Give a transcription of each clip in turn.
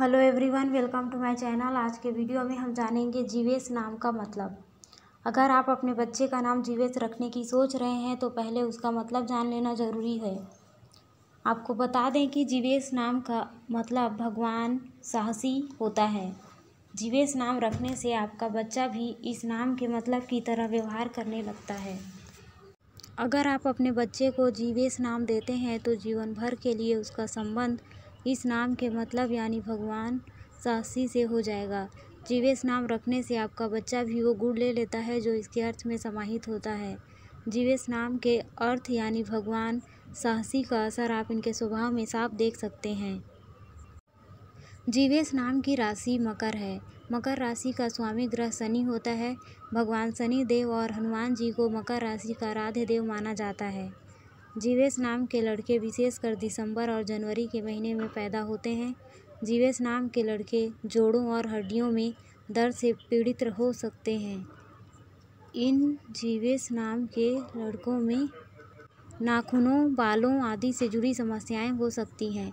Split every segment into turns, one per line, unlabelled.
hello everyone welcome to my channel आज के video में हम जानेंगे जीवेश नाम का मतलब अगर आप अपने बच्चे का नाम जीवेश रखने की सोच रहे हैं तो पहले उसका मतलब जान लेना ज़रूरी है आपको बता दें कि जीवेश नाम का मतलब भगवान साहसी होता है जीवेश नाम रखने से आपका बच्चा भी इस नाम के मतलब की तरह व्यवहार करने लगता है अगर आप अपने बच्चे को जीवेश नाम देते हैं तो जीवन भर के लिए उसका संबंध इस नाम के मतलब यानी भगवान साहसी से हो जाएगा जीवेश नाम रखने से आपका बच्चा भी वो गुण ले लेता है जो इसके अर्थ में समाहित होता है जीवेश नाम के अर्थ यानी भगवान साहसी का असर आप इनके स्वभाव में साफ देख सकते हैं जीवेश नाम की राशि मकर है मकर राशि का स्वामी ग्रह शनि होता है भगवान शनि देव और हनुमान जी को मकर राशि का आराध्य देव माना जाता है जीवेश नाम के लड़के विशेषकर दिसंबर और जनवरी के महीने में पैदा होते हैं जीवेश नाम के लड़के जोड़ों और हड्डियों में दर्द से पीड़ित हो सकते हैं इन जीवेश नाम के लड़कों में नाखूनों बालों आदि से जुड़ी समस्याएं हो सकती हैं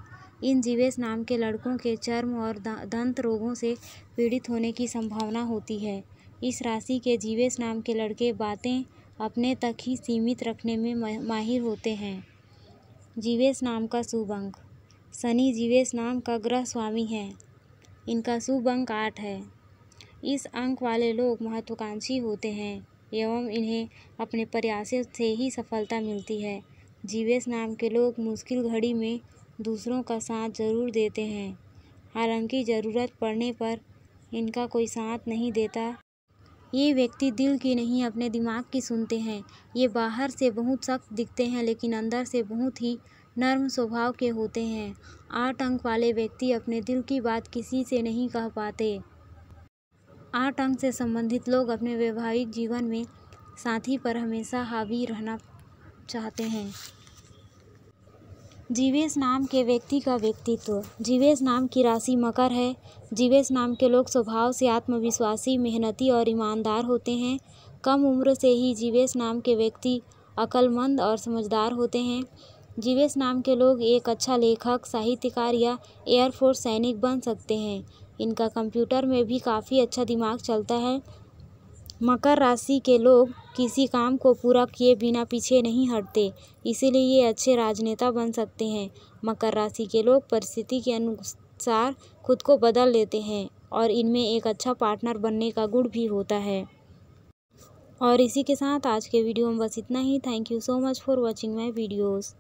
इन जीवेश नाम के लड़कों के चर्म और दंत रोगों से पीड़ित होने की संभावना होती है इस राशि के जीवेश नाम के लड़के बातें अपने तक ही सीमित रखने में माहिर होते हैं जीवेश नाम का शुभ अंक शनि जीवेश नाम का ग्रह स्वामी है इनका शुभ अंक आठ है इस अंक वाले लोग महत्वाकांक्षी होते हैं एवं इन्हें अपने प्रयासों से ही सफलता मिलती है जीवेश नाम के लोग मुश्किल घड़ी में दूसरों का साथ जरूर देते हैं हालांकि ज़रूरत पड़ने पर इनका कोई साथ नहीं देता ये व्यक्ति दिल की नहीं अपने दिमाग की सुनते हैं ये बाहर से बहुत सख्त दिखते हैं लेकिन अंदर से बहुत ही नर्म स्वभाव के होते हैं आठ अंक वाले व्यक्ति अपने दिल की बात किसी से नहीं कह पाते आठ अंक से संबंधित लोग अपने वैवाहिक जीवन में साथी पर हमेशा हावी रहना चाहते हैं जीवेश नाम के व्यक्ति का व्यक्तित्व जीवेश नाम की राशि मकर है जीवेश नाम के लोग स्वभाव से आत्मविश्वासी मेहनती और ईमानदार होते हैं कम उम्र से ही जीवेश नाम के व्यक्ति अक्लमंद और समझदार होते हैं जीवेश नाम के लोग एक अच्छा लेखक साहित्यकार या एयरफोर्स सैनिक बन सकते हैं इनका कंप्यूटर में भी काफ़ी अच्छा दिमाग चलता है मकर राशि के लोग किसी काम को पूरा किए बिना पीछे नहीं हटते इसीलिए ये अच्छे राजनेता बन सकते हैं मकर राशि के लोग परिस्थिति के अनुसार खुद को बदल लेते हैं और इनमें एक अच्छा पार्टनर बनने का गुण भी होता है और इसी के साथ आज के वीडियो में बस इतना ही thank you so much for watching my videos